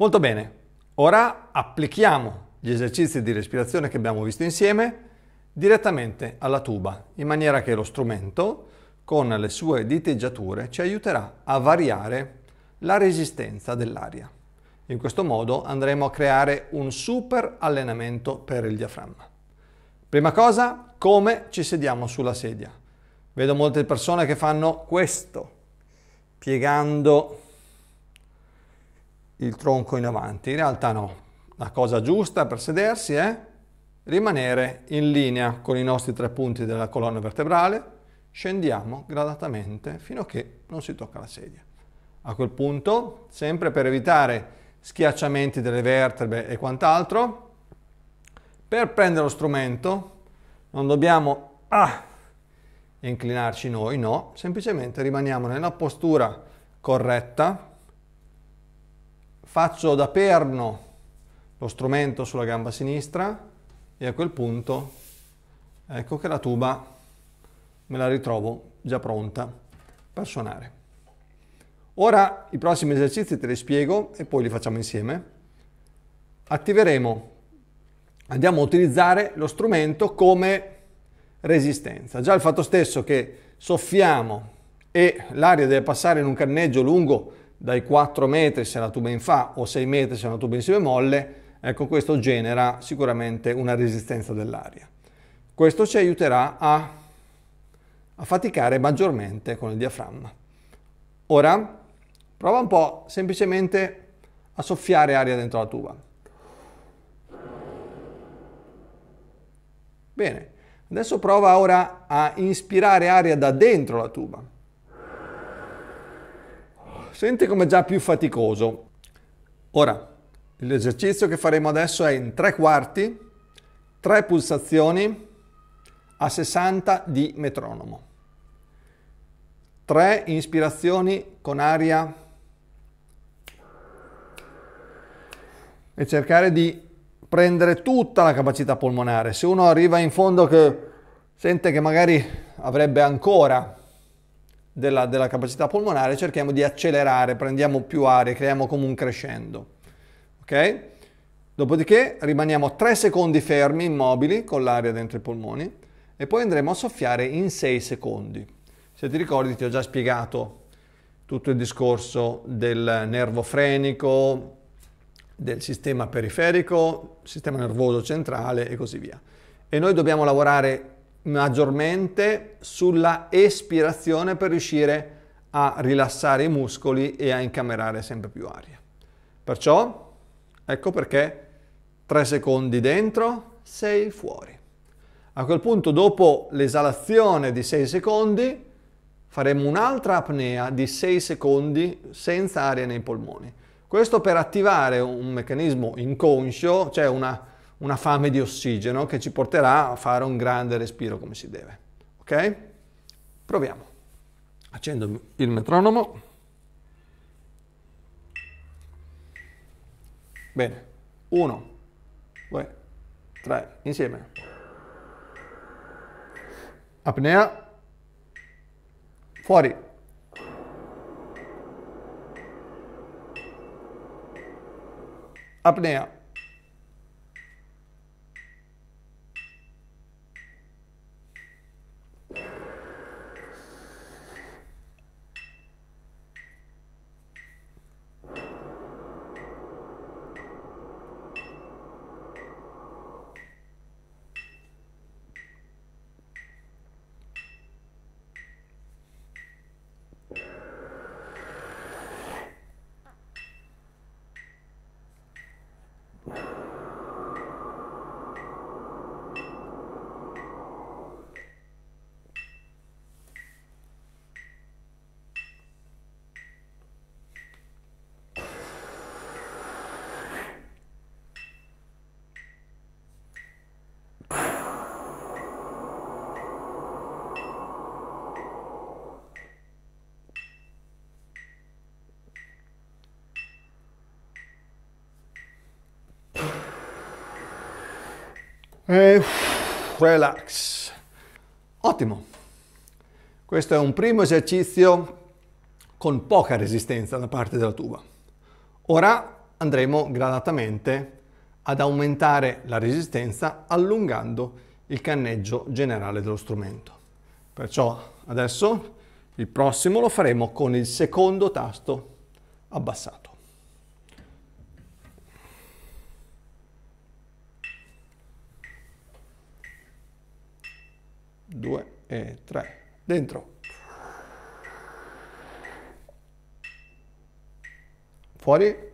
Molto bene, ora applichiamo gli esercizi di respirazione che abbiamo visto insieme direttamente alla tuba, in maniera che lo strumento, con le sue diteggiature, ci aiuterà a variare la resistenza dell'aria. In questo modo andremo a creare un super allenamento per il diaframma. Prima cosa, come ci sediamo sulla sedia. Vedo molte persone che fanno questo, piegando il tronco in avanti. In realtà no. La cosa giusta per sedersi è rimanere in linea con i nostri tre punti della colonna vertebrale. Scendiamo gradatamente fino a che non si tocca la sedia. A quel punto, sempre per evitare schiacciamenti delle vertebre e quant'altro, per prendere lo strumento non dobbiamo ah, inclinarci noi, no, semplicemente rimaniamo nella postura corretta faccio da perno lo strumento sulla gamba sinistra e a quel punto ecco che la tuba me la ritrovo già pronta per suonare. Ora i prossimi esercizi te li spiego e poi li facciamo insieme. Attiveremo, andiamo a utilizzare lo strumento come resistenza. Già il fatto stesso che soffiamo e l'aria deve passare in un canneggio lungo dai 4 metri se la tuba è in Fa o 6 metri se la tuba è in Si bemolle, ecco questo genera sicuramente una resistenza dell'aria. Questo ci aiuterà a, a faticare maggiormente con il diaframma. Ora prova un po' semplicemente a soffiare aria dentro la tuba. Bene, adesso prova ora a inspirare aria da dentro la tuba. Senti come già più faticoso. Ora, l'esercizio che faremo adesso è in tre quarti, tre pulsazioni a 60 di metronomo. Tre ispirazioni con aria e cercare di prendere tutta la capacità polmonare. Se uno arriva in fondo che sente che magari avrebbe ancora della, della capacità polmonare cerchiamo di accelerare, prendiamo più aria, creiamo come un crescendo. Ok? Dopodiché rimaniamo 3 secondi fermi, immobili, con l'aria dentro i polmoni e poi andremo a soffiare in 6 secondi. Se ti ricordi ti ho già spiegato tutto il discorso del nervo frenico, del sistema periferico, sistema nervoso centrale e così via. E noi dobbiamo lavorare maggiormente sulla espirazione per riuscire a rilassare i muscoli e a incamerare sempre più aria. Perciò ecco perché 3 secondi dentro, 6 fuori. A quel punto dopo l'esalazione di 6 secondi faremo un'altra apnea di 6 secondi senza aria nei polmoni. Questo per attivare un meccanismo inconscio, cioè una una fame di ossigeno che ci porterà a fare un grande respiro come si deve. Ok? Proviamo. Accendo il metronomo. Bene. Uno, due, tre, insieme. Apnea. Fuori. Apnea. e eh, relax. Ottimo. Questo è un primo esercizio con poca resistenza da parte della tuba. Ora andremo gradatamente ad aumentare la resistenza allungando il canneggio generale dello strumento. Perciò adesso il prossimo lo faremo con il secondo tasto abbassato. 2 e 3. Dentro. Fuori.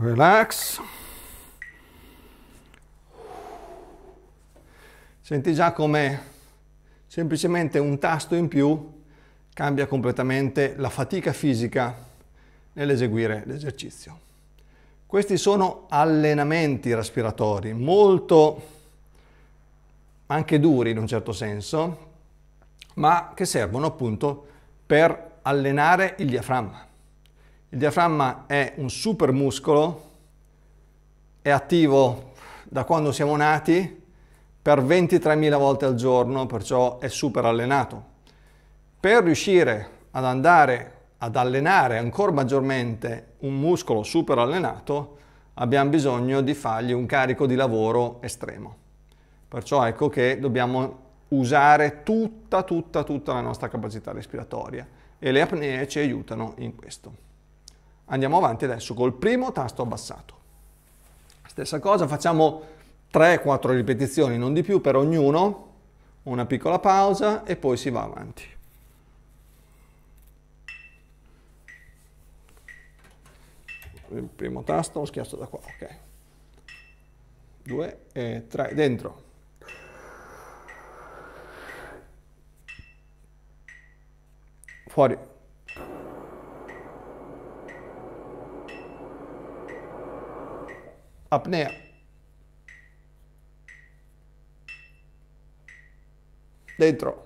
Relax. Senti già come semplicemente un tasto in più cambia completamente la fatica fisica nell'eseguire l'esercizio. Questi sono allenamenti respiratori molto anche duri in un certo senso, ma che servono appunto per allenare il diaframma. Il diaframma è un super muscolo, è attivo da quando siamo nati per 23.000 volte al giorno, perciò è super allenato. Per riuscire ad andare ad allenare ancora maggiormente un muscolo super allenato, abbiamo bisogno di fargli un carico di lavoro estremo. Perciò ecco che dobbiamo usare tutta, tutta, tutta la nostra capacità respiratoria e le apnee ci aiutano in questo. Andiamo avanti adesso col primo tasto abbassato. Stessa cosa, facciamo 3-4 ripetizioni, non di più, per ognuno, una piccola pausa e poi si va avanti. Il primo tasto lo schiaccio da qua, ok. 2 e 3, dentro. Fuori. अपने dentro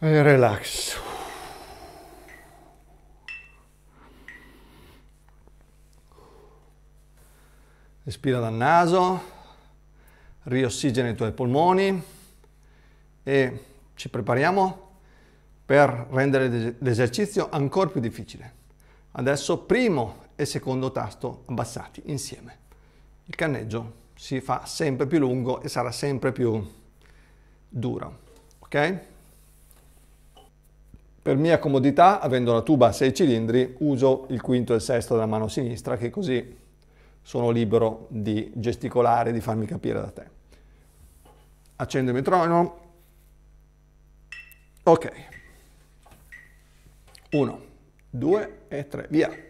E eh, relax. Respira dal naso, riossigena i tuoi polmoni e ci prepariamo per rendere l'esercizio ancora più difficile. Adesso primo e secondo tasto abbassati insieme. Il canneggio si fa sempre più lungo e sarà sempre più duro. Ok? Per mia comodità, avendo la tuba a 6 cilindri, uso il quinto e il sesto della mano sinistra che così sono libero di gesticolare, di farmi capire da te. Accendo il metronomo. Ok. 1, 2 e 3, via.